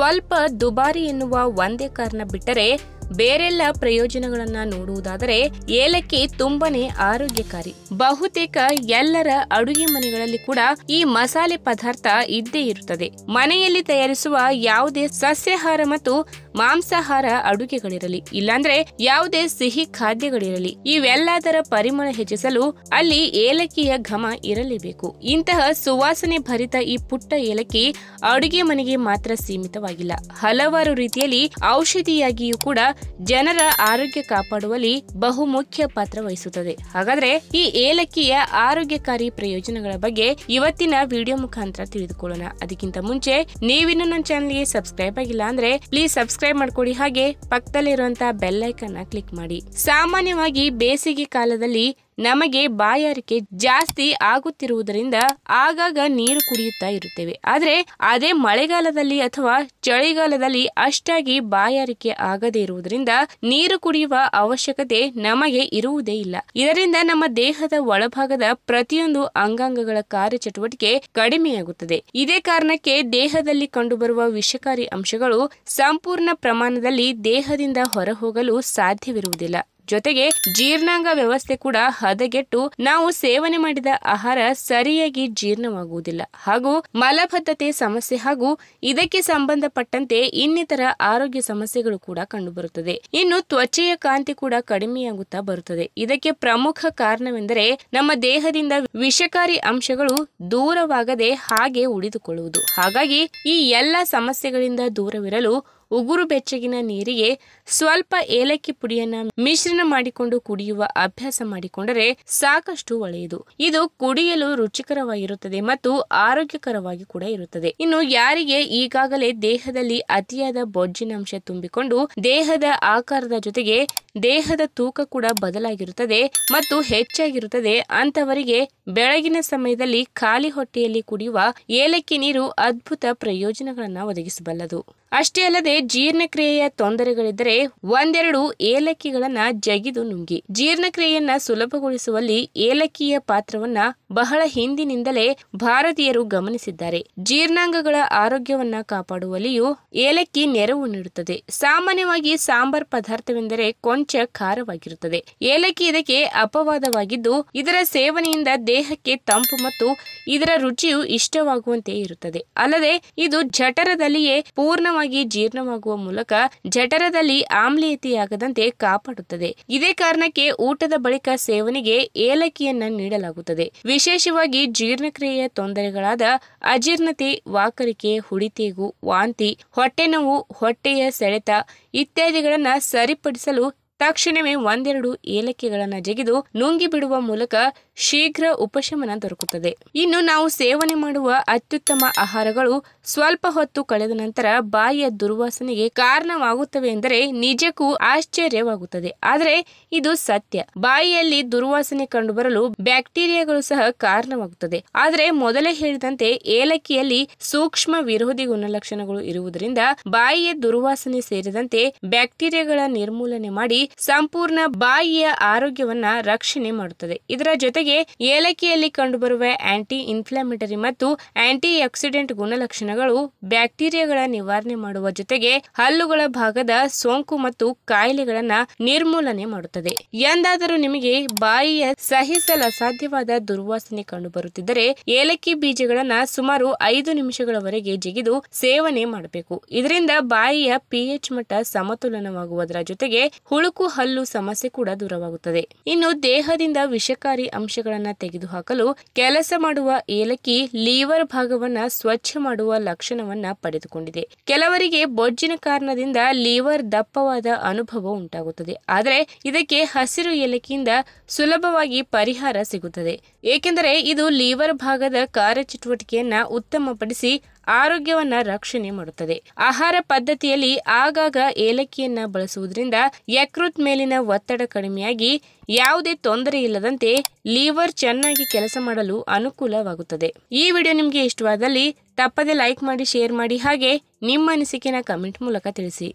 ಸ್ವಲ್ಪ ದುಬಾರಿ ಎನ್ನುವ ಒಂದೇ ಕಾರಣ ಬಿಟ್ಟರೆ ಬೇರೆಲ್ಲ ಪ್ರಯೋಜನಗಳನ್ನ ನೋಡುವುದಾದರೆ ಏಲಕ್ಕಿ ತುಂಬಾನೇ ಆರೋಗ್ಯಕಾರಿ ಬಹುತೇಕ ಎಲ್ಲರ ಅಡುಗೆ ಮನೆಗಳಲ್ಲಿ ಕೂಡ ಈ ಮಸಾಲೆ ಪದಾರ್ಥ ಇದ್ದೇ ಇರುತ್ತದೆ ಮನೆಯಲ್ಲಿ ತಯಾರಿಸುವ ಯಾವುದೇ ಸಸ್ಯಾಹಾರ ಮತ್ತು ಮಾಂಸಾಹಾರ ಅಡುಗೆಗಳಿರಲಿ ಇಲ್ಲಾಂದ್ರೆ ಯಾವುದೇ ಸಿಹಿ ಖಾದ್ಯಗಳಿರಲಿ ಇವೆಲ್ಲದರ ಪರಿಮಳ ಹೆಚ್ಚಿಸಲು ಅಲ್ಲಿ ಏಲಕ್ಕಿಯ ಘಮ ಇರಲೇಬೇಕು ಇಂತಹ ಸುವಾಸನೆ ಭರಿತ ಈ ಪುಟ್ಟ ಏಲಕ್ಕಿ ಅಡುಗೆ ಮನೆಗೆ ಮಾತ್ರ ಸೀಮಿತವಾಗಿಲ್ಲ ಹಲವಾರು ರೀತಿಯಲ್ಲಿ ಔಷಧಿಯಾಗಿಯೂ ಕೂಡ ಜನರ ಆರೋಗ್ಯ ಕಾಪಾಡುವಲ್ಲಿ ಬಹುಮುಖ್ಯ ಪಾತ್ರ ವಹಿಸುತ್ತದೆ ಹಾಗಾದ್ರೆ ಈ ಏಲಕ್ಕಿಯ ಆರೋಗ್ಯಕಾರಿ ಪ್ರಯೋಜನಗಳ ಬಗ್ಗೆ ಇವತ್ತಿನ ವಿಡಿಯೋ ಮುಖಾಂತರ ತಿಳಿದುಕೊಳ್ಳೋಣ ಅದಕ್ಕಿಂತ ಮುಂಚೆ ನೀವಿನ್ನು ನನ್ನ ಚಾನಲ್ಗೆ ಸಬ್ಸ್ಕ್ರೈಬ್ ಆಗಿಲ್ಲ ಅಂದ್ರೆ ಪ್ಲೀಸ್ ಸಬ್ಸ್ಕ್ರೈಬ್ ಸಬ್ಸ್ಕ್ರೈಬ್ ಮಾಡ್ಕೊಡಿ ಹಾಗೆ ಪಕ್ಕದಲ್ಲಿರುವಂತಹ ಬೆಲ್ಲೈಕನ್ನ ಕ್ಲಿಕ್ ಮಾಡಿ ಸಾಮಾನ್ಯವಾಗಿ ಬೇಸಿಗೆ ಕಾಲದಲ್ಲಿ ನಮಗೆ ಬಾಯಾರಿಕೆ ಜಾಸ್ತಿ ಆಗುತ್ತಿರುವುದರಿಂದ ಆಗಾಗ ನೀರು ಕುಡಿಯುತ್ತಾ ಇರುತ್ತೇವೆ ಆದರೆ ಅದೇ ಮಳೆಗಾಲದಲ್ಲಿ ಅಥವಾ ಚಳಿಗಾಲದಲ್ಲಿ ಅಷ್ಟಾಗಿ ಬಾಯಾರಿಕೆ ಆಗದೇ ಇರುವುದರಿಂದ ನೀರು ಕುಡಿಯುವ ಅವಶ್ಯಕತೆ ನಮಗೆ ಇರುವುದೇ ಇಲ್ಲ ಇದರಿಂದ ನಮ್ಮ ದೇಹದ ಒಳಭಾಗದ ಪ್ರತಿಯೊಂದು ಅಂಗಾಂಗಗಳ ಕಾರ್ಯಚಟುವಟಿಕೆ ಕಡಿಮೆಯಾಗುತ್ತದೆ ಇದೇ ಕಾರಣಕ್ಕೆ ದೇಹದಲ್ಲಿ ಕಂಡುಬರುವ ವಿಷಕಾರಿ ಅಂಶಗಳು ಸಂಪೂರ್ಣ ಪ್ರಮಾಣದಲ್ಲಿ ದೇಹದಿಂದ ಹೊರಹೋಗಲು ಸಾಧ್ಯವಿರುವುದಿಲ್ಲ ಜೊತೆಗೆ ಜೀರ್ಣಾಂಗ ವ್ಯವಸ್ಥೆ ಕೂಡ ಹದಗೆಟ್ಟು ನಾವು ಸೇವನೆ ಮಾಡಿದ ಆಹಾರ ಸರಿಯಾಗಿ ಜೀರ್ಣವಾಗುವುದಿಲ್ಲ ಹಾಗೂ ಮಲಬದ್ಧತೆ ಸಮಸ್ಯೆ ಹಾಗೂ ಇದಕ್ಕೆ ಸಂಬಂಧಪಟ್ಟಂತೆ ಇನ್ನಿತರ ಆರೋಗ್ಯ ಸಮಸ್ಯೆಗಳು ಕೂಡ ಕಂಡುಬರುತ್ತದೆ ಇನ್ನು ತ್ವಚೆಯ ಕಾಂತಿ ಕೂಡ ಕಡಿಮೆಯಾಗುತ್ತಾ ಬರುತ್ತದೆ ಇದಕ್ಕೆ ಪ್ರಮುಖ ಕಾರಣವೆಂದರೆ ನಮ್ಮ ದೇಹದಿಂದ ವಿಷಕಾರಿ ಅಂಶಗಳು ದೂರವಾಗದೆ ಹಾಗೆ ಉಳಿದುಕೊಳ್ಳುವುದು ಹಾಗಾಗಿ ಈ ಎಲ್ಲ ಸಮಸ್ಯೆಗಳಿಂದ ದೂರವಿರಲು ಉಗುರು ಬೆಚ್ಚಗಿನ ನೀರಿಗೆ ಸ್ವಲ್ಪ ಏಲಕ್ಕಿ ಪುಡಿಯನ್ನ ಮಿಶ್ರಣ ಮಾಡಿಕೊಂಡು ಕುಡಿಯುವ ಅಭ್ಯಾಸ ಮಾಡಿಕೊಂಡರೆ ಸಾಕಷ್ಟು ಒಳ್ಳೆಯದು ಇದು ಕುಡಿಯಲು ರುಚಿಕರವಾಗಿರುತ್ತದೆ ಮತ್ತು ಆರೋಗ್ಯಕರವಾಗಿ ಕೂಡ ಇರುತ್ತದೆ ಇನ್ನು ಯಾರಿಗೆ ಈಗಾಗಲೇ ದೇಹದಲ್ಲಿ ಅತಿಯಾದ ಬೊಜ್ಜಿನಂಶ ತುಂಬಿಕೊಂಡು ದೇಹದ ಆಕಾರದ ಜೊತೆಗೆ ದೇಹದ ತೂಕ ಕೂಡ ಬದಲಾಗಿರುತ್ತದೆ ಮತ್ತು ಹೆಚ್ಚಾಗಿರುತ್ತದೆ ಅಂತವರಿಗೆ ಬೆಳಗಿನ ಸಮಯದಲ್ಲಿ ಖಾಲಿ ಹೊಟ್ಟೆಯಲ್ಲಿ ಕುಡಿಯುವ ಏಲಕ್ಕಿ ನೀರು ಅದ್ಭುತ ಪ್ರಯೋಜನಗಳನ್ನು ಒದಗಿಸಬಲ್ಲದು ಅಷ್ಟೇ ಅಲ್ಲದೆ ಜೀರ್ಣಕ್ರಿಯೆಯ ತೊಂದರೆಗಳಿದ್ದರೆ ಒಂದೆರಡು ಏಲಕ್ಕಿಗಳನ್ನ ಜಗಿದು ನುಂಗಿ ಜೀರ್ಣಕ್ರಿಯೆಯನ್ನ ಸುಲಭಗೊಳಿಸುವಲ್ಲಿ ಏಲಕ್ಕಿಯ ಪಾತ್ರವನ್ನ ಬಹಳ ಹಿಂದಿನಿಂದಲೇ ಭಾರತೀಯರು ಗಮನಿಸಿದ್ದಾರೆ ಜೀರ್ಣಾಂಗಗಳ ಆರೋಗ್ಯವನ್ನ ಕಾಪಾಡುವಲ್ಲಿಯೂ ಏಲಕ್ಕಿ ನೆರವು ನೀಡುತ್ತದೆ ಸಾಮಾನ್ಯವಾಗಿ ಸಾಂಬಾರ್ ಪದಾರ್ಥವೆಂದರೆ ಕೊಂಚ ಖಾರವಾಗಿರುತ್ತದೆ ಏಲಕ್ಕಿ ಇದಕ್ಕೆ ಅಪವಾದವಾಗಿದ್ದು ಇದರ ಸೇವನೆಯಿಂದ ದೇಹಕ್ಕೆ ತಂಪು ಮತ್ತು ಇದರ ರುಚಿಯು ಇಷ್ಟವಾಗುವಂತೆ ಇರುತ್ತದೆ ಅಲ್ಲದೆ ಇದು ಜಠರದಲ್ಲಿಯೇ ಪೂರ್ಣವಾಗಿ ಜೀರ್ಣವಾಗುವ ಮೂಲಕ ಜಠರದಲ್ಲಿ ಆಮ್ಲೀಯತೆಯಾಗದಂತೆ ಕಾಪಾಡುತ್ತದೆ ಇದೇ ಕಾರಣಕ್ಕೆ ಊಟದ ಬಳಿಕ ಸೇವನೆಗೆ ಏಲಕ್ಕಿಯನ್ನ ನೀಡಲಾಗುತ್ತದೆ ವಿಶೇಷವಾಗಿ ಜೀರ್ಣಕ್ರಿಯೆಯ ತೊಂದರೆಗಳಾದ ಅಜೀರ್ಣತೆ ವಾಕರಿಕೆ ಹುಡಿತೇಗು ವಾಂತಿ ಹೊಟ್ಟೆ ನೋವು ಹೊಟ್ಟೆಯ ಸೆಳೆತ ಇತ್ಯಾದಿಗಳನ್ನು ಸರಿಪಡಿಸಲು ತಕ್ಷಣವೇ ಒಂದೆರಡು ಏಲಕ್ಕಿಗಳನ್ನು ಜಗಿದು ನುಂಗಿ ಬಿಡುವ ಮೂಲಕ ಶೀಘ್ರ ಉಪಶಮನ ದೊರಕುತ್ತದೆ ಇನ್ನು ನಾವು ಸೇವನೆ ಮಾಡುವ ಅತ್ಯುತ್ತಮ ಆಹಾರಗಳು ಸ್ವಲ್ಪ ಹೊತ್ತು ಕಳೆದ ನಂತರ ಬಾಯಿಯ ದುರ್ವಾಸನೆಗೆ ಕಾರಣವಾಗುತ್ತವೆ ಎಂದರೆ ನಿಜಕ್ಕೂ ಆಶ್ಚರ್ಯವಾಗುತ್ತದೆ ಆದರೆ ಇದು ಸತ್ಯ ಬಾಯಿಯಲ್ಲಿ ದುರ್ವಾಸನೆ ಕಂಡುಬರಲು ಬ್ಯಾಕ್ಟೀರಿಯಾಗಳು ಸಹ ಕಾರಣವಾಗುತ್ತದೆ ಆದರೆ ಮೊದಲೇ ಹೇಳಿದಂತೆ ಏಲಕ್ಕಿಯಲ್ಲಿ ಸೂಕ್ಷ್ಮ ವಿರೋಧಿ ಗುಣಲಕ್ಷಣಗಳು ಇರುವುದರಿಂದ ಬಾಯಿಯ ದುರ್ವಾಸನೆ ಸೇರಿದಂತೆ ಬ್ಯಾಕ್ಟೀರಿಯಾಗಳ ನಿರ್ಮೂಲನೆ ಮಾಡಿ ಸಂಪೂರ್ಣ ಬಾಯಿಯ ಆರೋಗ್ಯವನ್ನ ರಕ್ಷಣೆ ಮಾಡುತ್ತದೆ ಇದರ ಜೊತೆಗೆ ಏಲಕ್ಕಿಯಲ್ಲಿ ಕಂಡುಬರುವ ಆಂಟಿ ಇನ್ಫ್ಲಮೇಟರಿ ಮತ್ತು ಆಂಟಿ ಆಕ್ಸಿಡೆಂಟ್ ಗುಣಲಕ್ಷಣಗಳು ಬ್ಯಾಕ್ಟೀರಿಯಾಗಳ ನಿವಾರಣೆ ಮಾಡುವ ಜೊತೆಗೆ ಹಲ್ಲುಗಳ ಭಾಗದ ಸೋಂಕು ಮತ್ತು ಕಾಯಿಲೆಗಳನ್ನ ನಿರ್ಮೂಲನೆ ಮಾಡುತ್ತದೆ ಎಂದಾದರೂ ನಿಮಗೆ ಬಾಯಿಯ ಸಹಿಸಲು ಅಸಾಧ್ಯವಾದ ದುರ್ವಾಸನೆ ಕಂಡುಬರುತ್ತಿದ್ದರೆ ಏಲಕ್ಕಿ ಬೀಜಗಳನ್ನ ಸುಮಾರು ಐದು ನಿಮಿಷಗಳವರೆಗೆ ಜಿಗಿದು ಸೇವನೆ ಮಾಡಬೇಕು ಇದರಿಂದ ಬಾಯಿಯ ಪಿಎಚ್ ಮಟ್ಟ ಸಮತೋಲನವಾಗುವುದರ ಜೊತೆಗೆ ಹುಳುಕು ಮೂಕು ಹಲ್ಲು ಸಮಸ್ಯೆ ಕೂಡ ದೂರವಾಗುತ್ತದೆ ಇನ್ನು ದೇಹದಿಂದ ವಿಷಕಾರಿ ಅಂಶಗಳನ್ನು ತೆಗೆದುಹಾಕಲು ಕೆಲಸ ಮಾಡುವ ಏಲಕ್ಕಿ ಲೀವರ್ ಭಾಗವನ್ನ ಸ್ವಚ್ಛ ಮಾಡುವ ಲಕ್ಷಣವನ್ನ ಪಡೆದುಕೊಂಡಿದೆ ಕೆಲವರಿಗೆ ಬೊಜ್ಜಿನ ಕಾರಣದಿಂದ ಲೀವರ್ ದಪ್ಪವಾದ ಅನುಭವ ಉಂಟಾಗುತ್ತದೆ ಆದರೆ ಇದಕ್ಕೆ ಹಸಿರು ಏಲಕ್ಕಿಯಿಂದ ಸುಲಭವಾಗಿ ಪರಿಹಾರ ಸಿಗುತ್ತದೆ ಏಕೆಂದರೆ ಇದು ಲೀವರ್ ಭಾಗದ ಕಾರ್ಯಚಟುವಟಿಕೆಯನ್ನ ಉತ್ತಮಪಡಿಸಿ ಆರೋಗ್ಯವನ್ನ ರಕ್ಷಣೆ ಮಾಡುತ್ತದೆ ಆಹಾರ ಪದ್ಧತಿಯಲ್ಲಿ ಆಗಾಗ ಏಲಕ್ಕಿಯನ್ನ ಬಳಸುವುದರಿಂದ ಯಕೃತ್ ಮೇಲಿನ ಒತ್ತಡ ಕಡಿಮೆಯಾಗಿ ಯಾವುದೇ ತೊಂದರೆ ಇಲ್ಲದಂತೆ ಲಿವರ್ ಚೆನ್ನಾಗಿ ಕೆಲಸ ಮಾಡಲು ಅನುಕೂಲವಾಗುತ್ತದೆ ಈ ವಿಡಿಯೋ ನಿಮಗೆ ಇಷ್ಟವಾದಲ್ಲಿ ತಪ್ಪದೆ ಲೈಕ್ ಮಾಡಿ ಶೇರ್ ಮಾಡಿ ಹಾಗೆ ನಿಮ್ಮ ಅನಿಸಿಕೆನ ಕಮೆಂಟ್ ಮೂಲಕ ತಿಳಿಸಿ